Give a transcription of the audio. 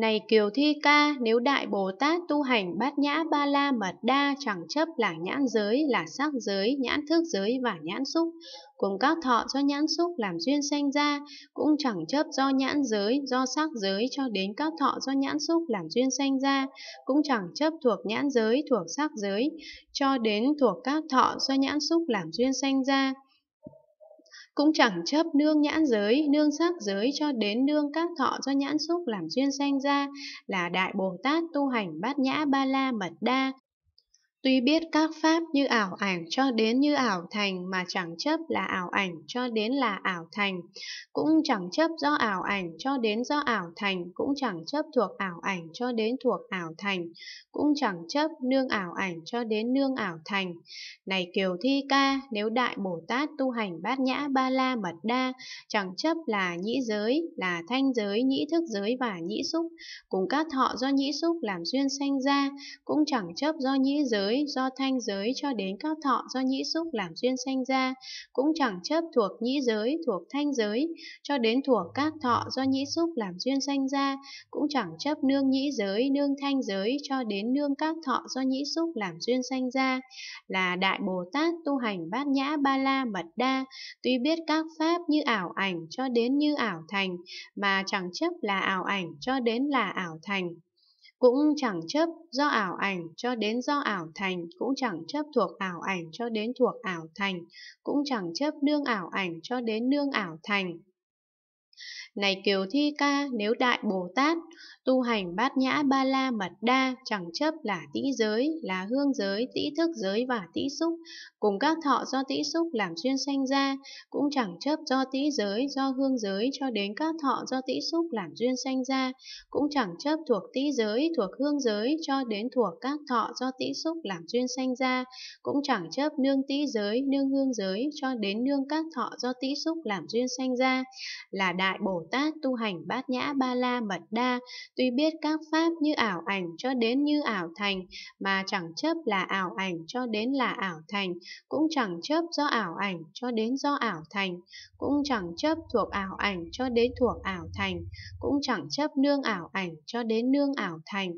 Này Kiều Thi Ca, nếu Đại Bồ Tát tu hành bát nhã ba la mật đa chẳng chấp là nhãn giới, là sắc giới, nhãn thức giới và nhãn xúc, cùng các thọ do nhãn xúc làm duyên sanh ra, cũng chẳng chấp do nhãn giới, do sắc giới cho đến các thọ do nhãn xúc làm duyên sanh ra, cũng chẳng chấp thuộc nhãn giới, thuộc sắc giới, cho đến thuộc các thọ do nhãn xúc làm duyên sanh ra, cũng chẳng chấp nương nhãn giới, nương sắc giới cho đến nương các thọ do nhãn xúc làm duyên sanh ra là Đại Bồ Tát tu hành bát nhã ba la mật đa, Tuy biết các pháp như ảo ảnh cho đến như ảo thành mà chẳng chấp là ảo ảnh cho đến là ảo thành, cũng chẳng chấp do ảo ảnh cho đến do ảo thành, cũng chẳng chấp thuộc ảo ảnh cho đến thuộc ảo thành, cũng chẳng chấp nương ảo ảnh cho đến nương ảo thành. Này Kiều Thi Ca, nếu Đại Bồ Tát tu hành bát nhã ba la mật đa, chẳng chấp là nhĩ giới, là thanh giới, nhĩ thức giới và nhĩ xúc, cùng các thọ do nhĩ xúc làm duyên sanh ra, cũng chẳng chấp do nhĩ giới giới do thanh giới cho đến các thọ do nhĩ xúc làm duyên sanh ra, cũng chẳng chấp thuộc nhĩ giới, thuộc thanh giới, cho đến thuộc các thọ do nhĩ xúc làm duyên sanh ra, cũng chẳng chấp nương nhĩ giới, nương thanh giới, cho đến nương các thọ do nhĩ xúc làm duyên sanh ra, là Đại Bồ Tát tu hành bát nhã ba la mật đa, tuy biết các pháp như ảo ảnh cho đến như ảo thành, mà chẳng chấp là ảo ảnh cho đến là ảo thành cũng chẳng chấp do ảo ảnh cho đến do ảo thành, cũng chẳng chấp thuộc ảo ảnh cho đến thuộc ảo thành, cũng chẳng chấp nương ảo ảnh cho đến nương ảo thành. Này Kiều Thi Ca, nếu Đại Bồ Tát tu hành bát nhã ba la mật đa chẳng chấp là tĩ giới, là hương giới, tĩ thức giới và tĩ xúc, cùng các thọ do tĩ xúc làm duyên sanh ra, cũng chẳng chấp do tĩ giới, do hương giới cho đến các thọ do tĩ xúc làm duyên sanh ra, cũng chẳng chấp thuộc tĩ giới, thuộc hương giới cho đến thuộc các thọ do tĩ xúc làm duyên sanh ra, cũng chẳng chấp nương tĩ giới, nương hương giới cho đến nương các thọ do tĩ xúc làm duyên sanh ra, là đại Đại Bồ Tát tu hành bát nhã ba la mật đa, tuy biết các pháp như ảo ảnh cho đến như ảo thành, mà chẳng chấp là ảo ảnh cho đến là ảo thành, cũng chẳng chấp do ảo ảnh cho đến do ảo thành, cũng chẳng chấp thuộc ảo ảnh cho đến thuộc ảo thành, cũng chẳng chấp nương ảo ảnh cho đến nương ảo thành.